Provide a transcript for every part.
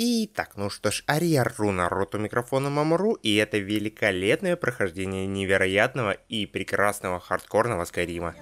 Итак, ну что ж, Ария Руна, рот у микрофона Мамуру, и это великолепное прохождение невероятного и прекрасного хардкорного Скайрима.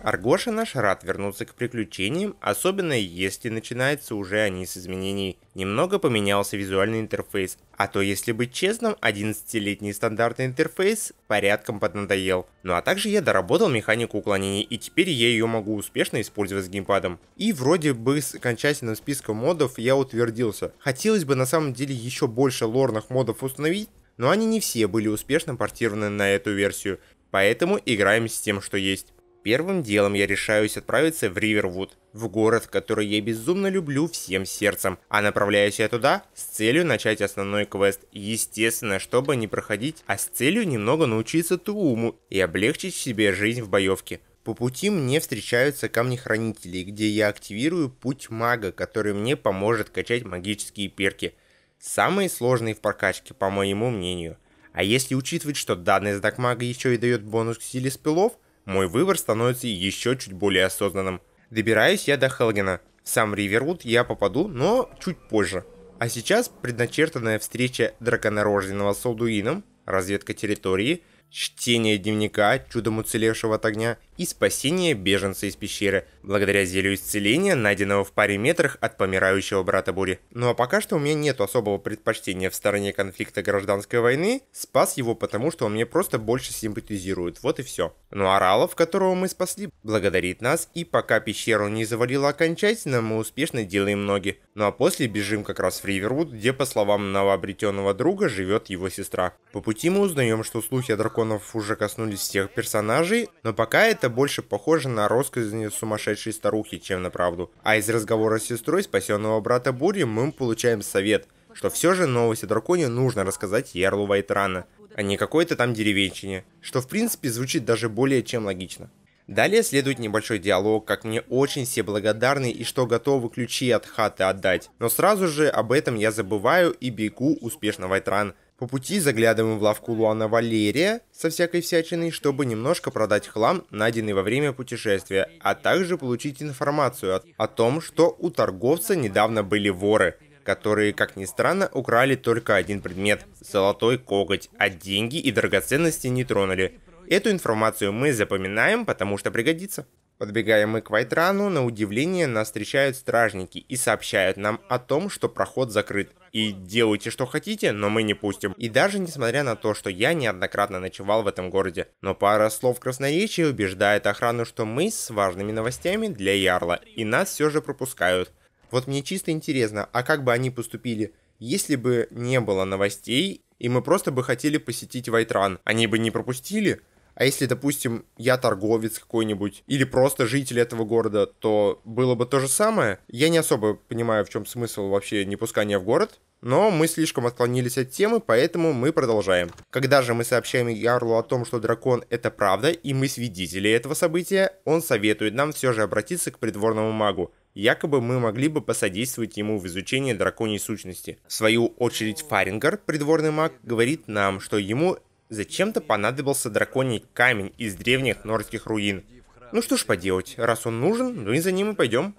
Аргоша наш рад вернуться к приключениям, особенно если начинаются уже они с изменений. Немного поменялся визуальный интерфейс, а то если быть честным, 11-летний стандартный интерфейс порядком поднадоел. Ну а также я доработал механику уклонений и теперь я ее могу успешно использовать с геймпадом. И вроде бы с окончательным списком модов я утвердился. Хотелось бы на самом деле еще больше лорных модов установить, но они не все были успешно портированы на эту версию, поэтому играем с тем, что есть. Первым делом я решаюсь отправиться в Ривервуд, в город, который я безумно люблю всем сердцем, а направляюсь я туда с целью начать основной квест, естественно, чтобы не проходить, а с целью немного научиться Тууму и облегчить себе жизнь в боевке. По пути мне встречаются камни-хранители, где я активирую путь мага, который мне поможет качать магические перки. Самые сложные в прокачке, по моему мнению. А если учитывать, что данный знак мага еще и дает бонус к силе спилов – мой выбор становится еще чуть более осознанным. Добираюсь я до Хелгена. сам Ривервуд я попаду, но чуть позже. А сейчас предначертанная встреча драконорожденного с Алдуином, разведка территории, чтение дневника чудом уцелевшего от огня и спасение беженца из пещеры, благодаря зелью исцеления, найденного в паре метрах от помирающего брата Бури. Ну а пока что у меня нет особого предпочтения в стороне конфликта гражданской войны, спас его потому, что он мне просто больше симпатизирует, вот и все. Ну а Ралов, которого мы спасли, благодарит нас, и пока пещеру не завалило окончательно, мы успешно делаем ноги. Ну а после бежим как раз в Ривервуд, где, по словам новообретенного друга, живет его сестра. По пути мы узнаем, что слухи о драконов уже коснулись всех персонажей, но пока это это больше похоже на россказни сумасшедшей старухи, чем на правду. А из разговора с сестрой спасенного брата Бури мы получаем совет, что все же новость о драконе нужно рассказать Ярлу Вайтрана, а не какой-то там деревенщине, что в принципе звучит даже более чем логично. Далее следует небольшой диалог, как мне очень все благодарны и что готовы ключи от хаты отдать. Но сразу же об этом я забываю и бегу успешно Вайтран. По пути заглядываем в лавку Луана Валерия со всякой всячиной, чтобы немножко продать хлам, найденный во время путешествия, а также получить информацию о, о том, что у торговца недавно были воры, которые, как ни странно, украли только один предмет – золотой коготь, а деньги и драгоценности не тронули. Эту информацию мы запоминаем, потому что пригодится. Подбегаем мы к Вайтрану, на удивление нас встречают стражники и сообщают нам о том, что проход закрыт. И делайте что хотите, но мы не пустим. И даже несмотря на то, что я неоднократно ночевал в этом городе. Но пара слов красноречия убеждает охрану, что мы с важными новостями для Ярла, и нас все же пропускают. Вот мне чисто интересно, а как бы они поступили, если бы не было новостей, и мы просто бы хотели посетить Вайтран? Они бы не пропустили? А если, допустим, я торговец какой-нибудь или просто житель этого города, то было бы то же самое. Я не особо понимаю, в чем смысл вообще не пускания в город, но мы слишком отклонились от темы, поэтому мы продолжаем. Когда же мы сообщаем Ярлу о том, что дракон это правда, и мы свидетели этого события, он советует нам все же обратиться к придворному магу. Якобы мы могли бы посодействовать ему в изучении драконьей сущности. В свою очередь Фарингар, придворный маг, говорит нам, что ему Зачем-то понадобился драконий камень из древних нордских руин. Ну что ж поделать, раз он нужен, ну и за ним и пойдем.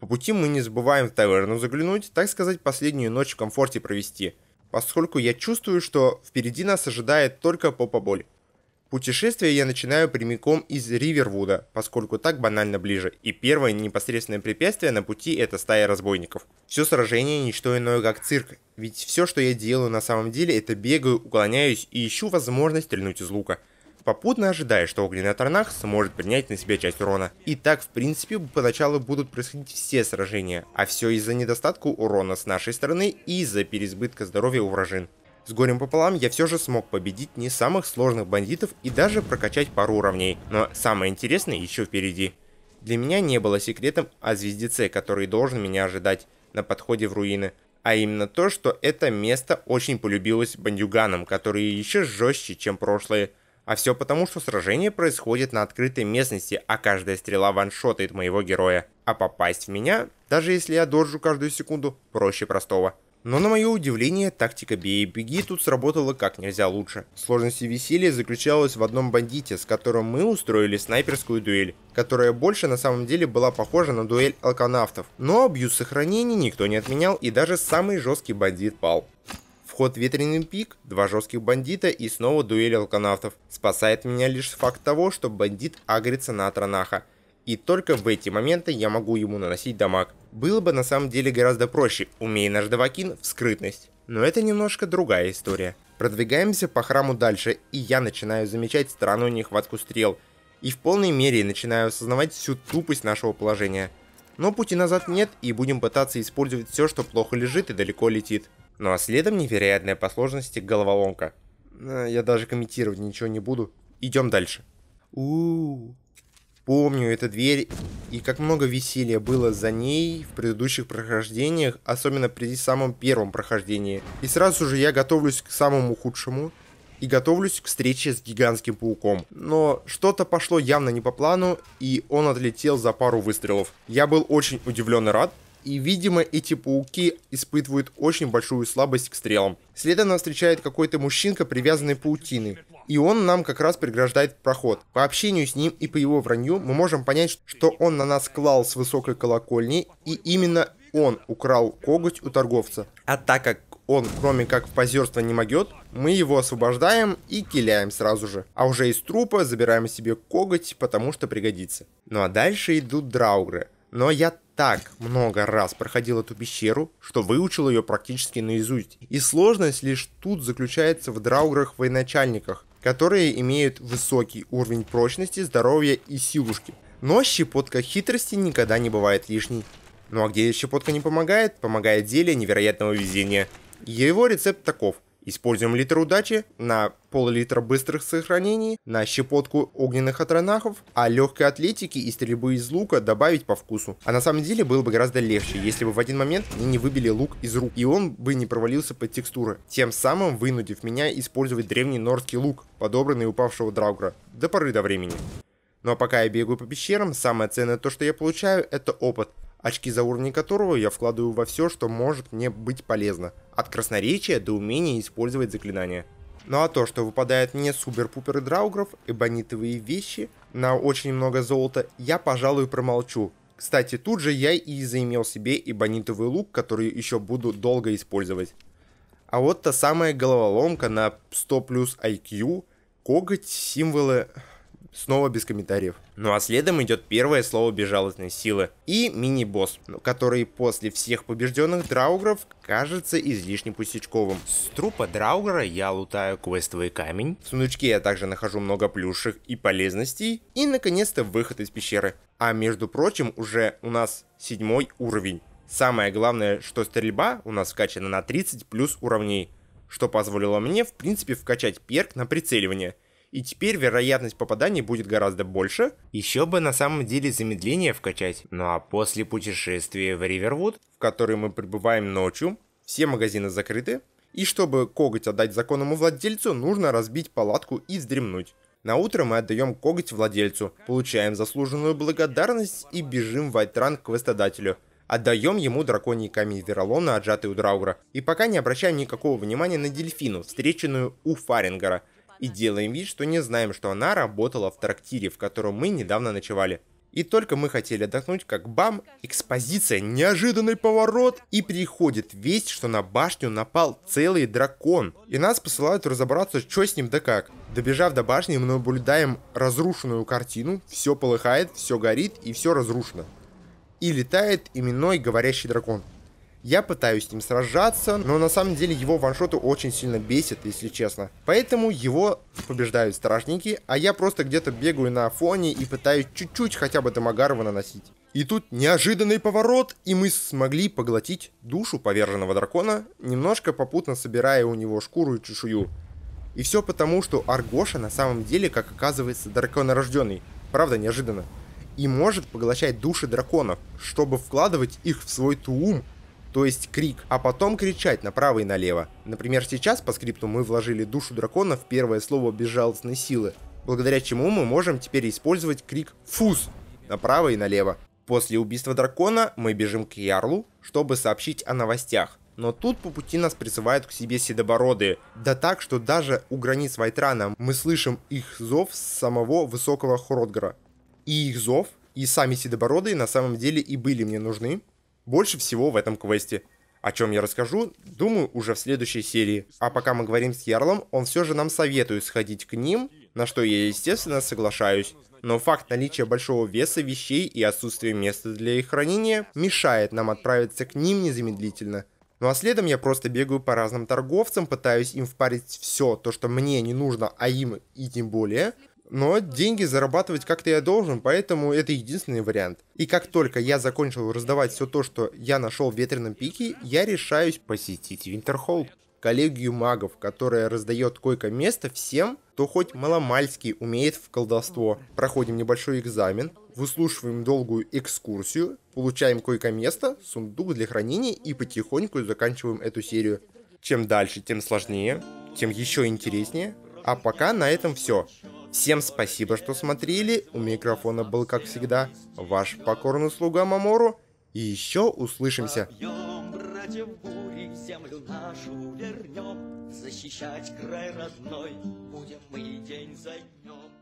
По пути мы не забываем в таверну заглянуть, так сказать, последнюю ночь в комфорте провести, поскольку я чувствую, что впереди нас ожидает только попа боль. Путешествие я начинаю прямиком из Ривервуда, поскольку так банально ближе, и первое непосредственное препятствие на пути это стая разбойников. Все сражение ничто иное как цирк, ведь все, что я делаю на самом деле, это бегаю, уклоняюсь и ищу возможность стрельнуть из лука. Попутно ожидая, что огненный Тарнах сможет принять на себя часть урона. И так, в принципе, поначалу будут происходить все сражения, а все из-за недостатку урона с нашей стороны и из-за переизбытка здоровья у вражин. С горем пополам я все же смог победить не самых сложных бандитов и даже прокачать пару уровней, но самое интересное еще впереди. Для меня не было секретом о звездеце, который должен меня ожидать на подходе в руины, а именно то, что это место очень полюбилось бандюганам, которые еще жестче, чем прошлые. А все потому, что сражение происходит на открытой местности, а каждая стрела ваншотает моего героя. А попасть в меня, даже если я дожжу каждую секунду, проще простого. Но на мое удивление, тактика «бей беги» тут сработала как нельзя лучше. Сложность и веселье заключалась в одном бандите, с которым мы устроили снайперскую дуэль, которая больше на самом деле была похожа на дуэль алканавтов. Но абьюз сохранения никто не отменял и даже самый жесткий бандит пал. Вход ветреный пик, два жестких бандита и снова дуэль алканавтов. Спасает меня лишь факт того, что бандит агрится на Атранаха. И только в эти моменты я могу ему наносить дамаг. Было бы на самом деле гораздо проще, умея наш Давакин в скрытность. Но это немножко другая история. Продвигаемся по храму дальше, и я начинаю замечать странную нехватку стрел. И в полной мере начинаю осознавать всю тупость нашего положения. Но пути назад нет, и будем пытаться использовать все, что плохо лежит и далеко летит. Ну а следом невероятная по сложности головоломка. Э, я даже комментировать ничего не буду. Идем дальше. У, -у, -у помню эту дверь и как много веселья было за ней в предыдущих прохождениях, особенно при самом первом прохождении. И сразу же я готовлюсь к самому худшему и готовлюсь к встрече с гигантским пауком. Но что-то пошло явно не по плану, и он отлетел за пару выстрелов. Я был очень удивлен и рад, и, видимо, эти пауки испытывают очень большую слабость к стрелам. Следом нас встречает какой-то мужчинка, привязанный паутиной и он нам как раз преграждает проход. По общению с ним и по его вранью мы можем понять, что он на нас клал с высокой колокольни, и именно он украл коготь у торговца. А так как он, кроме как в позерство, не могет, мы его освобождаем и киляем сразу же. А уже из трупа забираем себе коготь, потому что пригодится. Ну а дальше идут драугры. Но я так много раз проходил эту пещеру, что выучил ее практически наизусть. И сложность лишь тут заключается в драуграх-военачальниках, которые имеют высокий уровень прочности, здоровья и силушки. Но щепотка хитрости никогда не бывает лишней. Ну а где щепотка не помогает, помогает зелье невероятного везения. Его рецепт таков – Используем литр удачи на пол-литра быстрых сохранений, на щепотку огненных атронахов, а легкой атлетики и стрельбы из лука добавить по вкусу. А на самом деле было бы гораздо легче, если бы в один момент мне не выбили лук из рук, и он бы не провалился под текстуры, тем самым вынудив меня использовать древний норский лук, подобранный упавшего драугра, до поры до времени. Ну а пока я бегаю по пещерам, самое ценное то, что я получаю, это опыт очки за уровень которого я вкладываю во все, что может мне быть полезно, от красноречия до умения использовать заклинания. Ну а то, что выпадает мне супер-пупер драугров, эбонитовые вещи, на очень много золота, я, пожалуй, промолчу. Кстати, тут же я и заимел себе эбонитовый лук, который еще буду долго использовать. А вот та самая головоломка на 100 плюс IQ, коготь, символы... Снова без комментариев. Ну а следом идет первое слово безжалостной силы. И мини-босс, ну, который после всех побежденных драугров кажется излишне пустячковым. С трупа драугра я лутаю квестовый камень. В сундучке я также нахожу много плюшек и полезностей. И наконец-то выход из пещеры. А между прочим, уже у нас седьмой уровень. Самое главное, что стрельба у нас скачана на 30 плюс уровней, что позволило мне в принципе вкачать перк на прицеливание – и теперь вероятность попаданий будет гораздо больше. Еще бы на самом деле замедление вкачать. Ну а после путешествия в Ривервуд, в который мы прибываем ночью, все магазины закрыты, и чтобы коготь отдать законному владельцу, нужно разбить палатку и вздремнуть. На утро мы отдаем коготь владельцу, получаем заслуженную благодарность и бежим в Айтран к вестодателю. Отдаем ему драконий камень Веролона, отжатый у Драура, и пока не обращаем никакого внимания на дельфину, встреченную у Фарингера – и делаем вид, что не знаем, что она работала в трактире, в котором мы недавно ночевали. И только мы хотели отдохнуть, как бам, экспозиция, неожиданный поворот, и приходит весть, что на башню напал целый дракон. И нас посылают разобраться, что с ним да как. Добежав до башни, мы наблюдаем разрушенную картину, все полыхает, все горит и все разрушено. И летает именной говорящий дракон. Я пытаюсь с ним сражаться, но на самом деле его ваншоты очень сильно бесит, если честно. Поэтому его побеждают стражники, а я просто где-то бегаю на фоне и пытаюсь чуть-чуть хотя бы Дамагарова наносить. И тут неожиданный поворот, и мы смогли поглотить душу поверженного дракона, немножко попутно собирая у него шкуру и чешую. И все потому, что Аргоша на самом деле, как оказывается, драконорожденный. Правда, неожиданно. И может поглощать души драконов, чтобы вкладывать их в свой туум то есть крик, а потом кричать направо и налево. Например, сейчас по скрипту мы вложили душу дракона в первое слово безжалостной силы, благодаря чему мы можем теперь использовать крик «фуз» направо и налево. После убийства дракона мы бежим к Ярлу, чтобы сообщить о новостях. Но тут по пути нас призывают к себе седобородые. Да так, что даже у границ Вайтрана мы слышим их зов с самого высокого Хродгара. И их зов, и сами седобородые на самом деле и были мне нужны, больше всего в этом квесте. О чем я расскажу, думаю, уже в следующей серии. А пока мы говорим с Ярлом, он все же нам советует сходить к ним, на что я, естественно, соглашаюсь. Но факт наличия большого веса вещей и отсутствия места для их хранения мешает нам отправиться к ним незамедлительно. Ну а следом я просто бегаю по разным торговцам, пытаюсь им впарить все то, что мне не нужно, а им и тем более но деньги зарабатывать как-то я должен, поэтому это единственный вариант. И как только я закончил раздавать все то, что я нашел в ветреном пике, я решаюсь посетить Винтерхолл, коллегию магов, которая раздает койко-место всем, кто хоть маломальски умеет в колдовство. Проходим небольшой экзамен, выслушиваем долгую экскурсию, получаем койко-место, сундук для хранения и потихоньку заканчиваем эту серию. Чем дальше, тем сложнее, тем еще интереснее. А пока на этом все. Всем спасибо, что смотрели. У микрофона был, как всегда, ваш покорный слуга Мамору. И еще услышимся. Против бури землю нашу вернем, защищать край родной будем мы день за днем.